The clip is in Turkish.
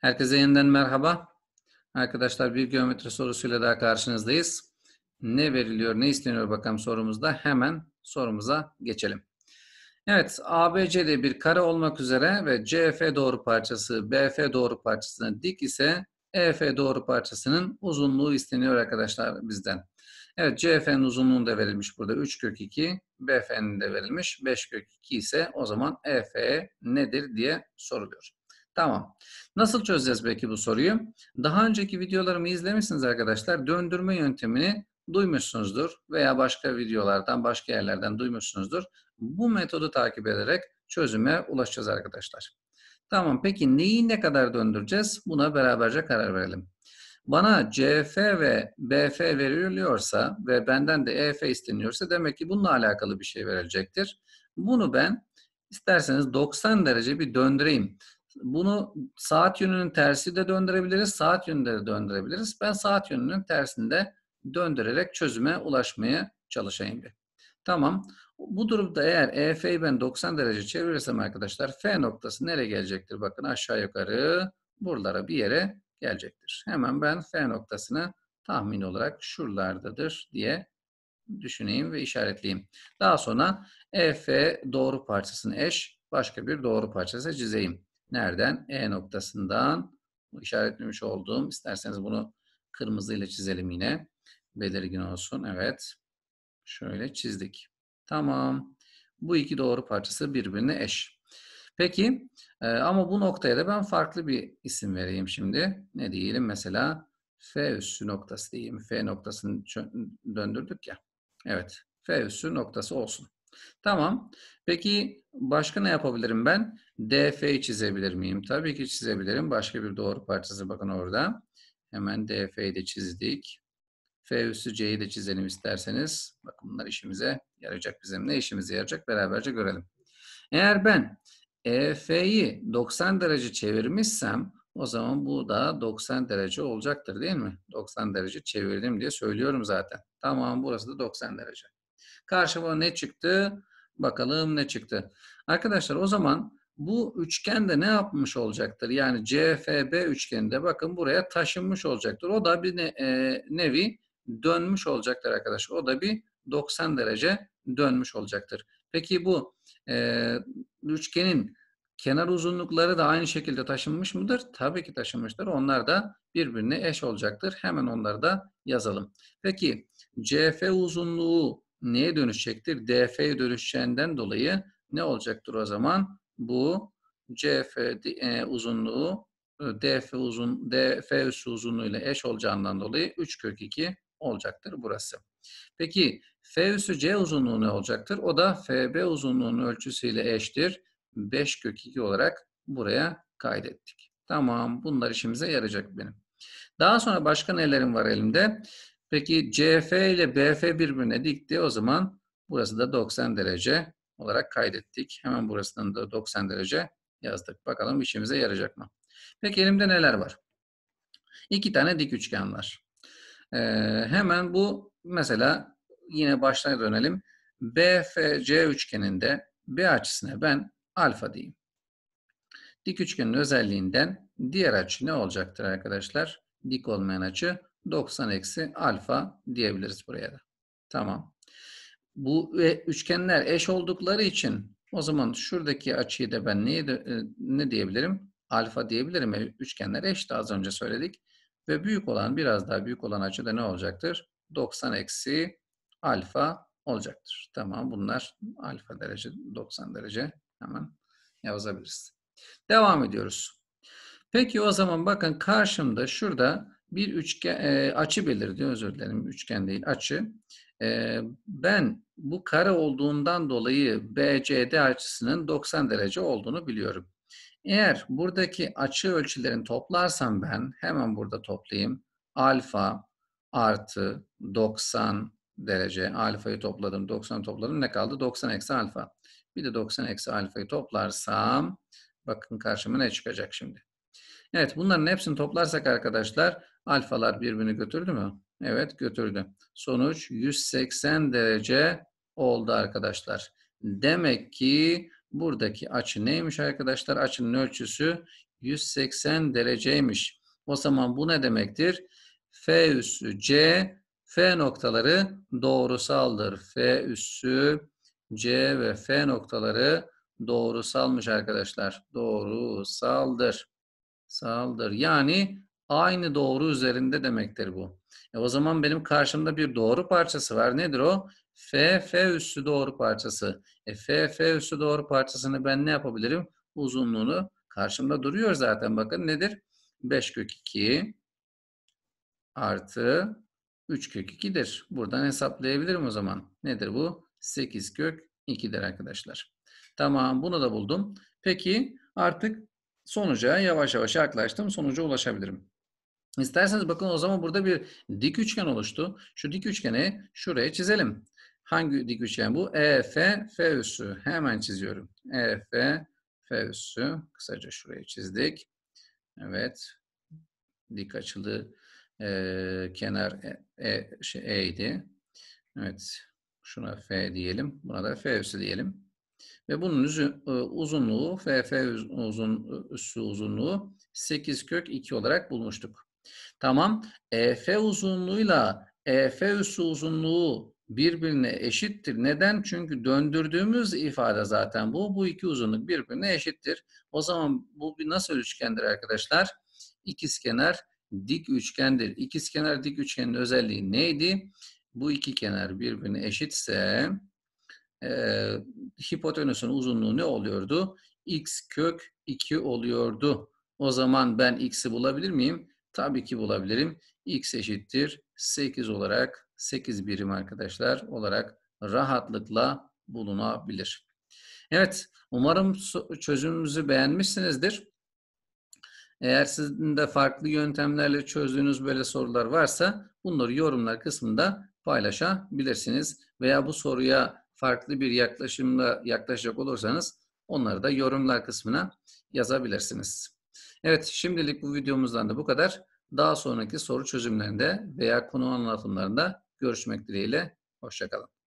Herkese yeniden merhaba. Arkadaşlar bir geometri sorusuyla daha karşınızdayız. Ne veriliyor, ne isteniyor bakalım sorumuzda. Hemen sorumuza geçelim. Evet, ABC'de bir kare olmak üzere ve CF doğru parçası, BF doğru parçasına dik ise EF doğru parçasının uzunluğu isteniyor arkadaşlar bizden. Evet, CF'nin uzunluğu da verilmiş burada 3 kök 2, BF'nin de verilmiş 5 kök 2 ise o zaman EF nedir diye soruluyor. Tamam. Nasıl çözeceğiz peki bu soruyu? Daha önceki videolarımı izlemişsiniz arkadaşlar. Döndürme yöntemini duymuşsunuzdur veya başka videolardan, başka yerlerden duymuşsunuzdur. Bu metodu takip ederek çözüme ulaşacağız arkadaşlar. Tamam peki neyi ne kadar döndüreceğiz? Buna beraberce karar verelim. Bana CF ve BF veriliyorsa ve benden de EF isteniyorsa demek ki bununla alakalı bir şey verilecektir. Bunu ben isterseniz 90 derece bir döndüreyim. Bunu saat yönünün tersi de döndürebiliriz, saat yönünde de döndürebiliriz. Ben saat yönünün tersinde döndürerek çözüme ulaşmaya çalışayım bir. Tamam. Bu durumda eğer EF'yi ben 90 derece çevirirsem arkadaşlar F noktası nereye gelecektir? Bakın aşağı yukarı buralara bir yere gelecektir. Hemen ben F noktasını tahmin olarak şuralardadır diye düşüneyim ve işaretleyeyim. Daha sonra EF doğru parçasını eş başka bir doğru parçası çizeyim. Nereden? E noktasından işaretlemiş olduğum. İsterseniz bunu kırmızıyla çizelim yine. Belirgin olsun. Evet. Şöyle çizdik. Tamam. Bu iki doğru parçası birbirine eş. Peki e, ama bu noktaya da ben farklı bir isim vereyim şimdi. Ne diyelim mesela F üssü noktası diyeyim. F noktasını döndürdük ya. Evet. F üssü noktası olsun. Tamam. Peki başka ne yapabilirim ben? DF'yi çizebilir miyim? Tabii ki çizebilirim. Başka bir doğru parçası bakın orada. Hemen DF'yi de çizdik. F üstü C'yi de çizelim isterseniz. Bakın bunlar işimize yarayacak bizim. Ne işimize yarayacak beraberce görelim. Eğer ben EF'yi 90 derece çevirmişsem o zaman bu da 90 derece olacaktır değil mi? 90 derece çevirdim diye söylüyorum zaten. Tamam burası da 90 derece. Karşıma ne çıktı? Bakalım ne çıktı. Arkadaşlar o zaman bu üçgende ne yapmış olacaktır? Yani CFB üçgeninde bakın buraya taşınmış olacaktır. O da bir ne, e, nevi dönmüş olacaktır arkadaşlar. O da bir 90 derece dönmüş olacaktır. Peki bu e, üçgenin kenar uzunlukları da aynı şekilde taşınmış mıdır? Tabii ki taşınmıştır. Onlar da birbirine eş olacaktır. Hemen onları da yazalım. Peki CF uzunluğu neye dönüşecektir? DF'ye dönüşeceğinden dolayı ne olacaktır o zaman? Bu CF e, uzunluğu e, DF uzun DF üssü uzunluğuyla eş olacağından dolayı 3 kök 2 olacaktır burası. Peki F üssü C uzunluğu ne olacaktır? O da FB uzunluğunun ölçüsüyle eştir. 5 kök 2 olarak buraya kaydettik. Tamam bunlar işimize yarayacak benim. Daha sonra başka nelerim var elimde? Peki CF ile BF birbirine dikti. O zaman burası da 90 derece olarak kaydettik. Hemen burasından da 90 derece yazdık. Bakalım işimize yarayacak mı? Peki elimde neler var? İki tane dik üçgen var. Ee, hemen bu mesela yine baştan dönelim. BFC üçgeninde B açısına ben alfa diyeyim. Dik üçgenin özelliğinden diğer açı ne olacaktır arkadaşlar? Dik olmayan açı 90 eksi alfa diyebiliriz buraya da. Tamam. Bu ve üçgenler eş oldukları için o zaman şuradaki açıyı da ben neye e, ne diyebilirim? Alfa diyebilirim. E, üçgenler eşti az önce söyledik. Ve büyük olan biraz daha büyük olan açı da ne olacaktır? 90 eksi alfa olacaktır. Tamam bunlar alfa derece 90 derece hemen yazabiliriz. Devam ediyoruz. Peki o zaman bakın karşımda şurada bir üçgen e, açı belirliyor. Özür dilerim üçgen değil açı. E, ben bu kare olduğundan dolayı BCD açısının 90 derece olduğunu biliyorum. Eğer buradaki açı ölçülerini toplarsam ben hemen burada toplayayım. Alfa artı 90 derece. Alfayı topladım 90 topladım ne kaldı? 90 eksi alfa. Bir de 90 eksi alfayı toplarsam bakın karşıma ne çıkacak şimdi. Evet bunların hepsini toplarsak arkadaşlar Alfalar birbirini götürdü mü? Evet götürdü. Sonuç 180 derece oldu arkadaşlar. Demek ki buradaki açı neymiş arkadaşlar? Açının ölçüsü 180 dereceymiş. O zaman bu ne demektir? F üssü C, F noktaları doğrusaldır. F üssü C ve F noktaları doğrusalmış arkadaşlar. Doğrusaldır. Saldır. Yani aynı doğru üzerinde demektir bu. E o zaman benim karşımda bir doğru parçası var. Nedir o? F, F üssü doğru parçası. E F, F üssü doğru parçasını ben ne yapabilirim? Uzunluğunu karşımda duruyor zaten. Bakın nedir? 5 kök 2 artı 3 kök 2'dir. Buradan hesaplayabilirim o zaman. Nedir bu? 8 kök 2'dir arkadaşlar. Tamam bunu da buldum. Peki artık sonuca yavaş yavaş yaklaştım. Sonuca ulaşabilirim. İsterseniz bakın o zaman burada bir dik üçgen oluştu. Şu dik üçgeni şuraya çizelim. Hangi dik üçgen bu? EF, F üssü. Hemen çiziyorum. EF, F üssü. Kısaca şuraya çizdik. Evet. Dik açılı e, kenar e, e, şey, e idi. Evet. Şuna F diyelim. Buna da F üssü diyelim. Ve bunun e, uzunluğu, FF uzun, e, üssü uzunluğu 8 kök 2 olarak bulmuştuk. Tamam. EF uzunluğuyla EF üssü uzunluğu birbirine eşittir. Neden? Çünkü döndürdüğümüz ifade zaten bu. Bu iki uzunluk birbirine eşittir. O zaman bu bir nasıl üçgendir arkadaşlar? İkizkenar dik üçgendir. İkizkenar dik üçgenin özelliği neydi? Bu iki kenar birbirine eşitse e, hipotenüsün uzunluğu ne oluyordu? X kök 2 oluyordu. O zaman ben X'i bulabilir miyim? Tabii ki bulabilirim. X eşittir 8 olarak 8 birim arkadaşlar olarak rahatlıkla bulunabilir. Evet, umarım çözümümüzü beğenmişsinizdir. Eğer sizin de farklı yöntemlerle çözdüğünüz böyle sorular varsa bunları yorumlar kısmında paylaşabilirsiniz. Veya bu soruya farklı bir yaklaşımla yaklaşacak olursanız onları da yorumlar kısmına yazabilirsiniz. Evet şimdilik bu videomuzdan da bu kadar. Daha sonraki soru çözümlerinde veya konu anlatımlarında görüşmek dileğiyle. Hoşçakalın.